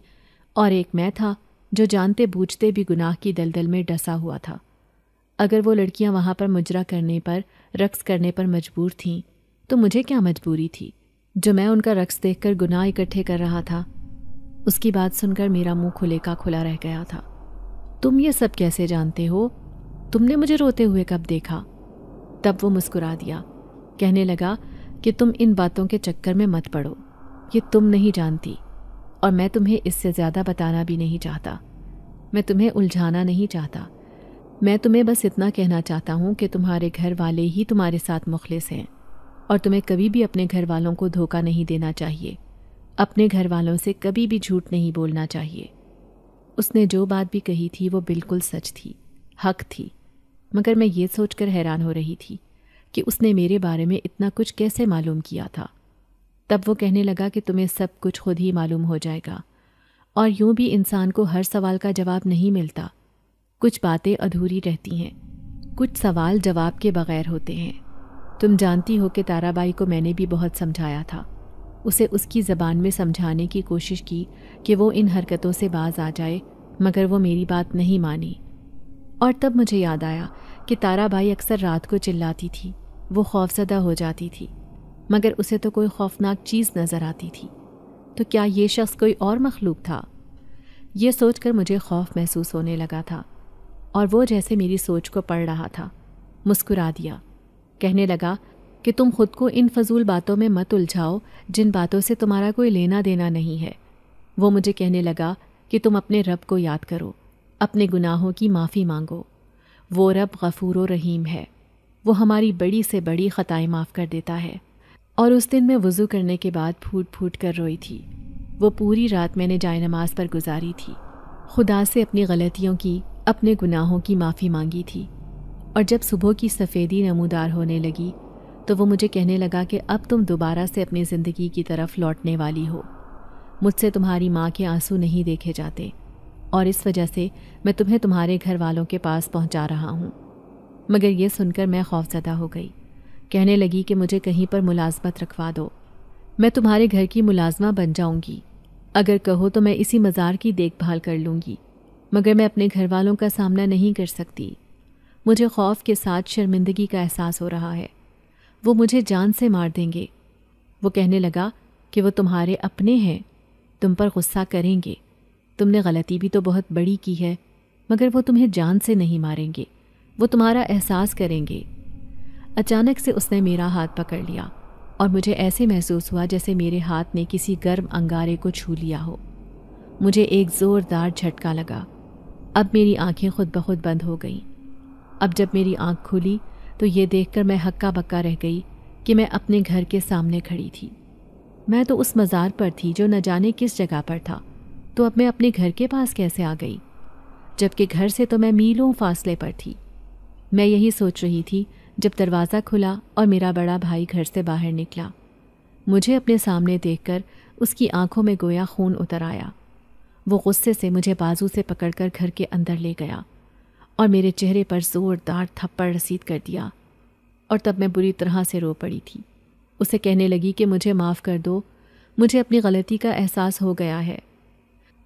और एक मैं था जो जानते बूझते भी गुनाह की दलदल में डसा हुआ था अगर वो लड़कियां वहां पर मुजरा करने पर रक्स करने पर मजबूर थीं तो मुझे क्या मजबूरी थी जो मैं उनका रक्स देखकर गुनाह इकट्ठे कर रहा था उसकी बात सुनकर मेरा मुंह खुले का खुला रह गया था तुम ये सब कैसे जानते हो तुमने मुझे रोते हुए कब देखा तब वो मुस्कुरा दिया कहने लगा कि तुम इन बातों के चक्कर में मत पड़ो ये तुम नहीं जानती और मैं तुम्हें इससे ज़्यादा बताना भी नहीं चाहता मैं तुम्हें उलझाना नहीं चाहता मैं तुम्हें बस इतना कहना चाहता हूँ कि तुम्हारे घर वाले ही तुम्हारे साथ मुखलिस हैं और तुम्हें कभी भी अपने घर वालों को धोखा नहीं देना चाहिए अपने घर वालों से कभी भी झूठ नहीं बोलना चाहिए उसने जो बात भी कही थी वो बिल्कुल सच थी हक थी मगर मैं ये सोचकर हैरान हो रही थी कि उसने मेरे बारे में इतना कुछ कैसे मालूम किया था तब वो कहने लगा कि तुम्हें सब कुछ खुद ही मालूम हो जाएगा और यूं भी इंसान को हर सवाल का जवाब नहीं मिलता कुछ बातें अधूरी रहती हैं कुछ सवाल जवाब के बगैर होते हैं तुम जानती हो कि ताराबाई को मैंने भी बहुत समझाया था उसे उसकी ज़बान में समझाने की कोशिश की कि वो इन हरकतों से बाज आ जाए मगर वो मेरी बात नहीं मानी और तब मुझे याद आया कि ताराबाई अक्सर रात को चिल्लाती थी वो खौफजदा हो जाती थी मगर उसे तो कोई खौफनाक चीज़ नज़र आती थी तो क्या ये शख्स कोई और मखलूक था यह सोचकर मुझे खौफ महसूस होने लगा था और वो जैसे मेरी सोच को पढ़ रहा था मुस्कुरा दिया कहने लगा कि तुम खुद को इन फजूल बातों में मत उलझाओ जिन बातों से तुम्हारा कोई लेना देना नहीं है वो मुझे कहने लगा कि तुम अपने रब को याद करो अपने गुनाहों की माफ़ी मांगो वो रब गफूर रहीम है वो हमारी बड़ी से बड़ी ख़ताएँ माफ़ कर देता है और उस दिन मैं वज़ू करने के बाद फूट फूट कर रोई थी वो पूरी रात मैंने जाय नमाज पर गुजारी थी खुदा से अपनी गलतियों की अपने गुनाहों की माफ़ी मांगी थी और जब सुबह की सफ़ेदी नमूदार होने लगी तो वो मुझे कहने लगा कि अब तुम दोबारा से अपनी ज़िंदगी की तरफ लौटने वाली हो मुझसे तुम्हारी माँ के आंसू नहीं देखे जाते और इस वजह से मैं तुम्हें तुम्हारे घर वालों के पास पहुँचा रहा हूँ मगर यह सुनकर मैं खौफजदा हो गई कहने लगी कि मुझे कहीं पर मुलाजमत रखवा दो मैं तुम्हारे घर की मुलाजमा बन जाऊंगी अगर कहो तो मैं इसी मज़ार की देखभाल कर लूँगी मगर मैं अपने घर वालों का सामना नहीं कर सकती मुझे खौफ के साथ शर्मिंदगी का एहसास हो रहा है वो मुझे जान से मार देंगे वो कहने लगा कि वो तुम्हारे अपने हैं तुम पर गुस्सा करेंगे तुमने गलती भी तो बहुत बड़ी की है मगर वो तुम्हें जान से नहीं मारेंगे वो तुम्हारा एहसास करेंगे अचानक से उसने मेरा हाथ पकड़ लिया और मुझे ऐसे महसूस हुआ जैसे मेरे हाथ ने किसी गर्म अंगारे को छू लिया हो मुझे एक ज़ोरदार झटका लगा अब मेरी आंखें खुद ब खुद बंद हो गईं अब जब मेरी आंख खुली तो ये देखकर मैं हक्का बक्का रह गई कि मैं अपने घर के सामने खड़ी थी मैं तो उस मज़ार पर थी जो न जाने किस जगह पर था तो अब मैं अपने घर के पास कैसे आ गई जबकि घर से तो मैं मीलों फासले पर थी मैं यही सोच रही थी जब दरवाज़ा खुला और मेरा बड़ा भाई घर से बाहर निकला मुझे अपने सामने देखकर उसकी आंखों में गोया खून उतर आया वो गुस्से से मुझे बाजू से पकड़कर घर के अंदर ले गया और मेरे चेहरे पर ज़ोरदार थप्पड़ रसीद कर दिया और तब मैं बुरी तरह से रो पड़ी थी उसे कहने लगी कि मुझे माफ़ कर दो मुझे अपनी गलती का एहसास हो गया है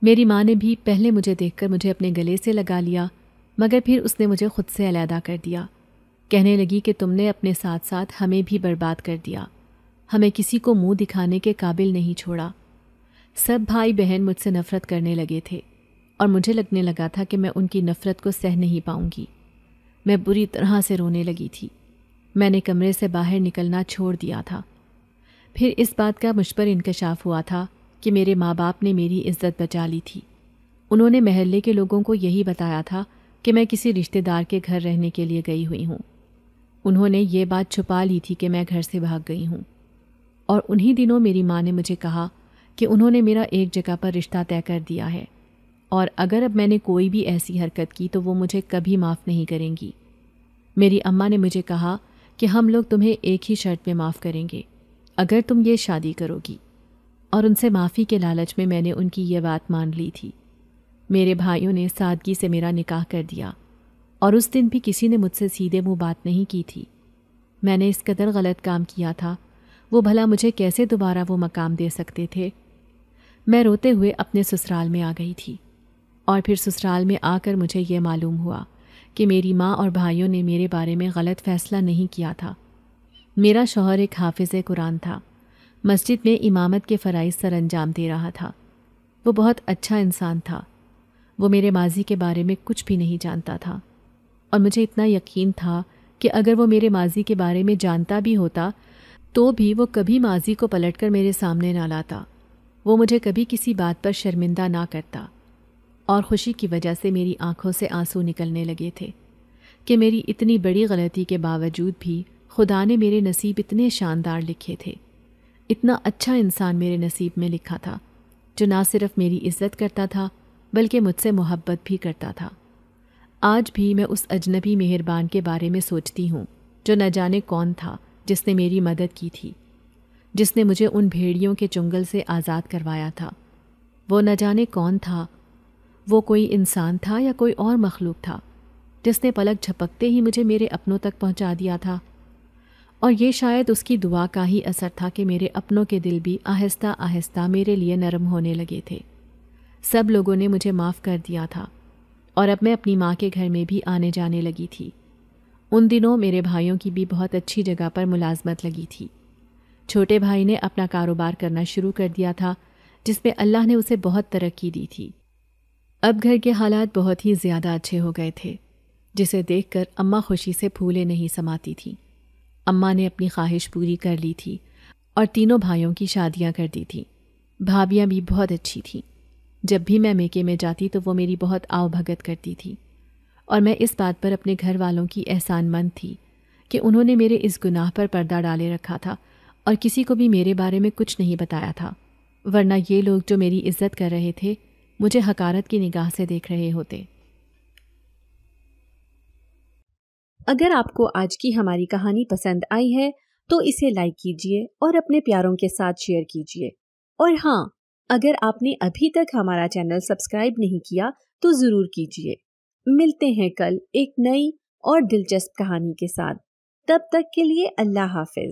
मेरी माँ ने भी पहले मुझे देखकर मुझे अपने गले से लगा लिया मगर फिर उसने मुझे खुद से अलहदा कर दिया कहने लगी कि तुमने अपने साथ साथ हमें भी बर्बाद कर दिया हमें किसी को मुंह दिखाने के काबिल नहीं छोड़ा सब भाई बहन मुझसे नफ़रत करने लगे थे और मुझे लगने लगा था कि मैं उनकी नफ़रत को सह नहीं पाऊंगी मैं बुरी तरह से रोने लगी थी मैंने कमरे से बाहर निकलना छोड़ दिया था फिर इस बात का मुझ पर इंकशाफ हुआ था कि मेरे माँ बाप ने मेरी इज्जत बचा ली थी उन्होंने महल्ले के लोगों को यही बताया था कि मैं किसी रिश्तेदार के घर रहने के लिए गई हुई हूँ उन्होंने ये बात छुपा ली थी कि मैं घर से भाग गई हूँ और उन्हीं दिनों मेरी माँ ने मुझे कहा कि उन्होंने मेरा एक जगह पर रिश्ता तय कर दिया है और अगर अब मैंने कोई भी ऐसी हरकत की तो वो मुझे कभी माफ़ नहीं करेंगी मेरी अम्मा ने मुझे कहा कि हम लोग तुम्हें एक ही शर्त पे माफ़ करेंगे अगर तुम ये शादी करोगी और उनसे माफ़ी के लालच में मैंने उनकी ये बात मान ली थी मेरे भाइयों ने सादगी से मेरा निकाह कर दिया और उस दिन भी किसी ने मुझसे सीधे मुंह बात नहीं की थी मैंने इस कदर गलत काम किया था वो भला मुझे कैसे दोबारा वो मकाम दे सकते थे मैं रोते हुए अपने ससुराल में आ गई थी और फिर ससुराल में आकर मुझे ये मालूम हुआ कि मेरी माँ और भाइयों ने मेरे बारे में गलत फ़ैसला नहीं किया था मेरा शोहर एक हाफिज़ कुरान था मस्जिद में इमामत के फ़राइज सर अंजाम दे रहा था वो बहुत अच्छा इंसान था वो मेरे माजी के बारे में कुछ भी नहीं जानता था और मुझे इतना यकीन था कि अगर वो मेरे माजी के बारे में जानता भी होता तो भी वो कभी माजी को पलट कर मेरे सामने ना लाता वो मुझे कभी किसी बात पर शर्मिंदा ना करता और खुशी की वजह से मेरी आंखों से आंसू निकलने लगे थे कि मेरी इतनी बड़ी गलती के बावजूद भी खुदा ने मेरे नसीब इतने शानदार लिखे थे इतना अच्छा इंसान मेरे नसीब में लिखा था जो ना सिर्फ मेरी इज्जत करता था बल्कि मुझसे मोहब्बत भी करता था आज भी मैं उस अजनबी मेहरबान के बारे में सोचती हूँ जो न जाने कौन था जिसने मेरी मदद की थी जिसने मुझे उन भेड़ियों के चुंगल से आज़ाद करवाया था वो न जाने कौन था वो कोई इंसान था या कोई और मखलूक था जिसने पलक झपकते ही मुझे मेरे अपनों तक पहुंचा दिया था और ये शायद उसकी दुआ का ही असर था कि मेरे अपनों के दिल भी आहिस्ता आहिस्ता मेरे लिए नरम होने लगे थे सब लोगों ने मुझे माफ़ कर दिया था और अब मैं अपनी माँ के घर में भी आने जाने लगी थी उन दिनों मेरे भाइयों की भी बहुत अच्छी जगह पर मुलाजमत लगी थी छोटे भाई ने अपना कारोबार करना शुरू कर दिया था जिसमें अल्लाह ने उसे बहुत तरक्की दी थी अब घर के हालात बहुत ही ज़्यादा अच्छे हो गए थे जिसे देखकर अम्मा खुशी से फूले नहीं समाती थी अम्मा ने अपनी ख्वाहिश पूरी कर ली थी और तीनों भाइयों की शादियां कर दी थी भाभियाँ भी बहुत अच्छी थीं जब भी मैं मेके में जाती तो वो मेरी बहुत आवभगत करती थी और मैं इस बात पर अपने घर वालों की एहसानमंद थी कि उन्होंने मेरे इस गुनाह पर पर्दा डाले रखा था और किसी को भी मेरे बारे में कुछ नहीं बताया था वरना ये लोग जो मेरी इज्जत कर रहे थे मुझे हकारत की निगाह से देख रहे होते अगर आपको आज की हमारी कहानी पसंद आई है तो इसे लाइक कीजिए और अपने प्यारों के साथ शेयर कीजिए और हाँ अगर आपने अभी तक हमारा चैनल सब्सक्राइब नहीं किया तो ज़रूर कीजिए मिलते हैं कल एक नई और दिलचस्प कहानी के साथ तब तक के लिए अल्लाह हाफिज